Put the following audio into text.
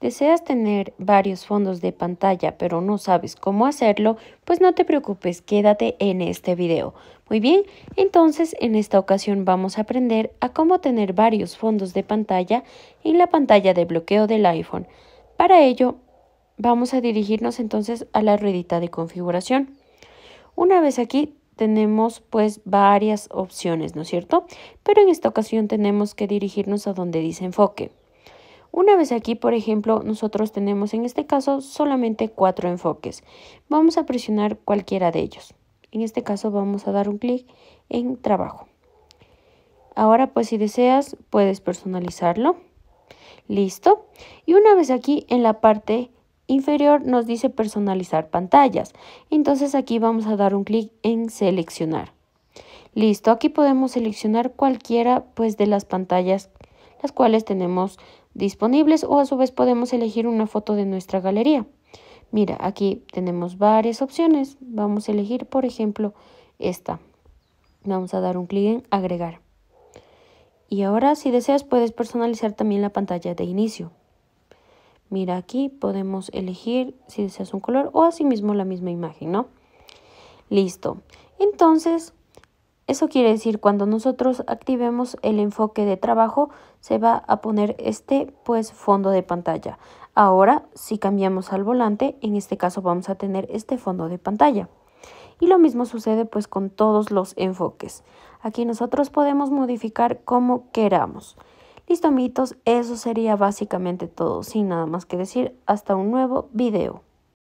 ¿Deseas tener varios fondos de pantalla pero no sabes cómo hacerlo? Pues no te preocupes, quédate en este video. Muy bien, entonces en esta ocasión vamos a aprender a cómo tener varios fondos de pantalla en la pantalla de bloqueo del iPhone. Para ello, vamos a dirigirnos entonces a la ruedita de configuración. Una vez aquí tenemos pues varias opciones, ¿no es cierto? Pero en esta ocasión tenemos que dirigirnos a donde dice enfoque. Una vez aquí, por ejemplo, nosotros tenemos en este caso solamente cuatro enfoques. Vamos a presionar cualquiera de ellos. En este caso vamos a dar un clic en trabajo. Ahora pues si deseas puedes personalizarlo. Listo. Y una vez aquí en la parte inferior nos dice personalizar pantallas. Entonces aquí vamos a dar un clic en seleccionar. Listo, aquí podemos seleccionar cualquiera pues de las pantallas las cuales tenemos disponibles o a su vez podemos elegir una foto de nuestra galería. Mira, aquí tenemos varias opciones. Vamos a elegir, por ejemplo, esta. Vamos a dar un clic en agregar. Y ahora, si deseas, puedes personalizar también la pantalla de inicio. Mira, aquí podemos elegir si deseas un color o asimismo la misma imagen, ¿no? Listo. Entonces, eso quiere decir, cuando nosotros activemos el enfoque de trabajo, se va a poner este pues fondo de pantalla. Ahora, si cambiamos al volante, en este caso vamos a tener este fondo de pantalla. Y lo mismo sucede pues con todos los enfoques. Aquí nosotros podemos modificar como queramos. Listo, mitos, eso sería básicamente todo, sin nada más que decir, hasta un nuevo video.